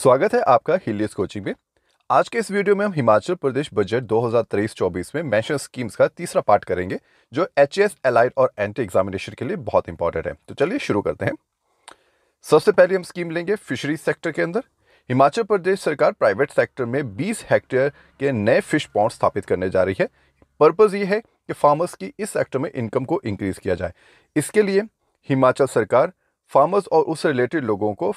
स्वागत है आपका हिलियस कोचिंग में आज के इस वीडियो में हम हिमाचल प्रदेश बजट 2023-24 में मेंशन स्कीम्स का तीसरा पार्ट करेंगे जो एच एस और एंटी एग्जामिनेशन के लिए बहुत इंपॉर्टेंट है तो चलिए शुरू करते हैं सबसे पहले हम स्कीम लेंगे फिशरी सेक्टर के अंदर हिमाचल प्रदेश सरकार प्राइवेट सेक्टर में 20 हेक्टेयर के नए फिश पॉन्ट स्थापित करने जा रही है पर्पज़ ये है कि फार्मर्स की इस सेक्टर में इनकम को इंक्रीज़ किया जाए इसके लिए हिमाचल सरकार फार्मर्स और उससे रिलेटेड लोगों को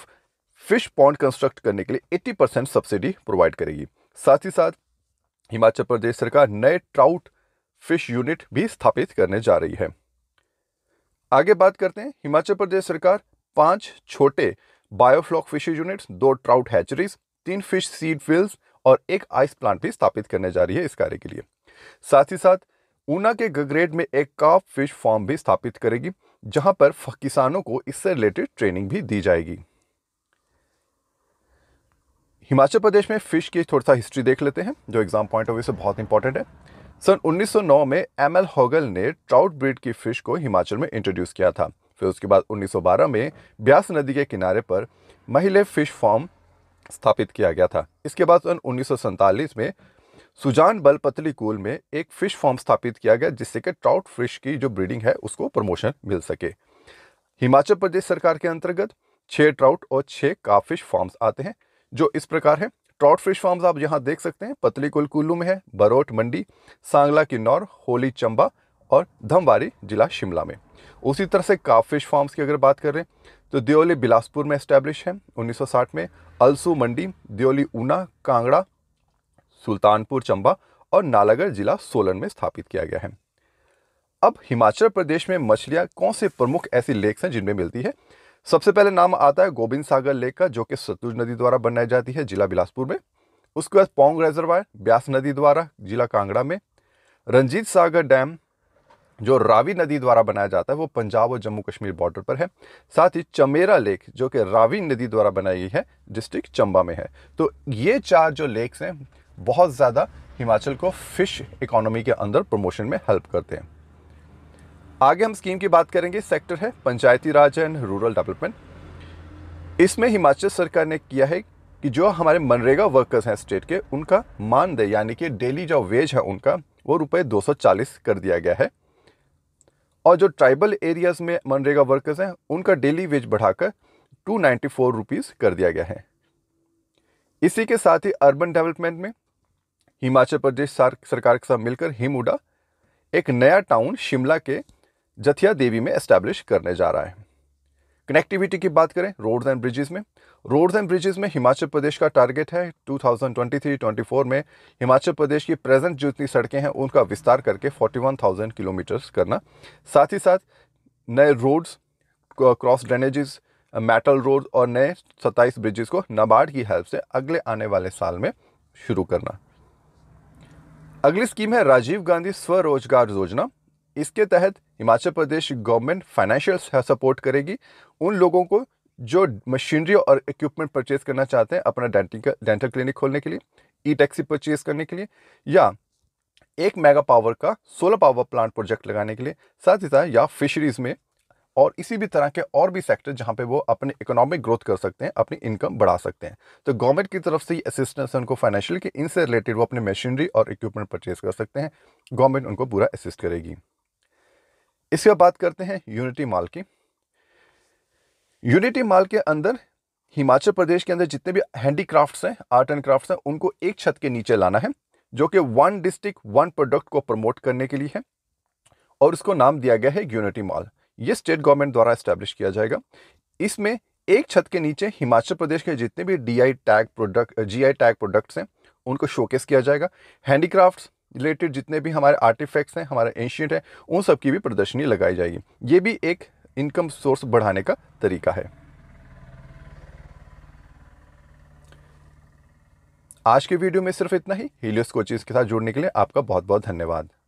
फिश पॉन्ड कंस्ट्रक्ट करने के लिए 80 परसेंट सब्सिडी प्रोवाइड करेगी साथ ही साथ हिमाचल प्रदेश सरकार नए ट्राउट फिश यूनिट भी स्थापित करने जा रही है आगे बात करते हैं हिमाचल प्रदेश सरकार पांच छोटे बायोफ्लॉक फिश यूनिट दो ट्राउट हैचरीज तीन फिश सीड फिल्स और एक आइस प्लांट भी स्थापित करने जा रही है इस कार्य के लिए साथ ही साथ ऊना के गगरेड में एक काफ फिश फार्म भी स्थापित करेगी जहां पर किसानों को इससे रिलेटेड ट्रेनिंग भी दी जाएगी हिमाचल प्रदेश में फ़िश की थोड़ा सा हिस्ट्री देख लेते हैं जो एग्ज़ाम पॉइंट ऑफ व्यू से बहुत इंपॉर्टेंट है सन 1909 में एम एल होगल ने ट्राउट ब्रीड की फ़िश को हिमाचल में इंट्रोड्यूस किया था फिर उसके बाद 1912 में ब्यास नदी के किनारे पर महिले फ़िश फार्म स्थापित किया गया था इसके बाद सन उन्नीस में सुजान बल पतली कूल में एक फ़िश फार्म स्थापित किया गया जिससे कि ट्राउट फिश की जो ब्रीडिंग है उसको प्रमोशन मिल सके हिमाचल प्रदेश सरकार के अंतर्गत छः ट्राउट और छः काफिश फार्म्स आते हैं जो इस प्रकार है ट्रॉट फिश फार्म आप यहाँ देख सकते हैं पतली कुल कुल्लू में है बरोट मंडी सांगला किन्नौर होली चंबा और धमवारी जिला शिमला में उसी तरह से काफ फिश फार्म्स की अगर बात करें तो दियोली बिलासपुर में इस्टेब्लिश है 1960 में अलसू मंडी दियोली ऊना कांगड़ा सुल्तानपुर चंबा और नालागढ़ जिला सोलन में स्थापित किया गया है अब हिमाचल प्रदेश में मछलियाँ कौन से प्रमुख ऐसी लेक्स हैं जिनमें मिलती है सबसे पहले नाम आता है गोविंद सागर लेक का जो कि सतलुज नदी द्वारा बनाई जाती है जिला बिलासपुर में उसके बाद पोंग रेजरवायर ब्यास नदी द्वारा जिला कांगड़ा में रंजीत सागर डैम जो रावी नदी द्वारा बनाया जाता है वो पंजाब और जम्मू कश्मीर बॉर्डर पर है साथ ही चमेरा लेक जो कि रावी नदी द्वारा बनाई गई है डिस्ट्रिक्ट चंबा में है तो ये चार जो लेक्स हैं बहुत ज़्यादा हिमाचल को फिश इकोनॉमी के अंदर प्रमोशन में हेल्प करते हैं आगे हम स्कीम की बात करेंगे सेक्टर है Panchayati Raj and rural development इसमें हिमाचल सरकार ने किया है कि जो हमारे मनरेगा वर्कर्स हैं स्टेट के उनका मानदेय यानी कि डेली जो वेज है उनका वो रुपये दो कर दिया गया है और जो ट्राइबल एरियाज़ में मनरेगा वर्कर्स हैं उनका डेली वेज बढ़ाकर टू नाइन्टी फोर रुपीज़ कर दिया गया है इसी के साथ ही अर्बन डेवलपमेंट में हिमाचल प्रदेश सरकार के साथ मिलकर हिमुडा एक नया टाउन शिमला के जथिया देवी में एस्टैब्लिश करने जा रहा है कनेक्टिविटी की बात करें रोड्स एंड ब्रिजेस में रोड्स एंड ब्रिजेस में हिमाचल प्रदेश का टारगेट है 2023-24 में हिमाचल प्रदेश की प्रेजेंट जितनी सड़कें हैं उनका विस्तार करके 41,000 किलोमीटर्स करना साथ ही साथ नए roads cross drainages metal road और नए 27 ब्रिजेस को नाबार्ड की हेल्प से अगले आने वाले साल में शुरू करना अगली स्कीम है राजीव गांधी स्वरोजगार योजना इसके तहत Himachal Pradesh government financial support करेगी उन लोगों को जो मशीनरी और इक्विपमेंट परचेज करना चाहते हैं अपना डेंटिंग डेंटल क्लिनिक खोलने के लिए ई टैक्सी परचेज करने के लिए या एक मेगा पावर का सोलर पावर प्लांट प्रोजेक्ट लगाने के लिए साथ ही साथ या फिशरीज में और इसी भी तरह के और भी सेक्टर जहां पे वो अपने इकोनॉमिक ग्रोथ कर सकते हैं अपनी इनकम बढ़ा सकते हैं तो गवर्नमेंट की तरफ से ये असिस्टेंस उनको फाइनेंशियल की इनसे रिलेटेड वो अपने मशीनरी और इक्विपमेंट परचेज कर सकते हैं गवर्नमेंट उनको पूरा असिस्ट करेगी इसके बाद बात करते हैं यूनिटी मॉल की यूनिटी मॉल के अंदर हिमाचल प्रदेश के अंदर जितने भी हैंडीक्राफ्ट्स हैं आर्ट एंड क्राफ्ट्स हैं उनको एक छत के नीचे लाना है जो कि वन डिस्ट्रिक्ट वन प्रोडक्ट को प्रमोट करने के लिए है और इसको नाम दिया गया है यूनिटी मॉल ये स्टेट गवर्नमेंट द्वारा इस्टेब्लिश किया जाएगा इसमें एक छत के नीचे हिमाचल प्रदेश के जितने भी DI tag product GI tag products हैं उनको शोकेस किया जाएगा हैंडीक्राफ्ट्स रिलेटेड जितने भी हमारे आर्टिफैक्ट्स हैं हमारे एंशियंट हैं उन सब की भी प्रदर्शनी लगाई जाएगी ये भी एक इनकम सोर्स बढ़ाने का तरीका है आज के वीडियो में सिर्फ इतना ही हीलियस कोचिंग के साथ जुड़ने के लिए आपका बहुत बहुत धन्यवाद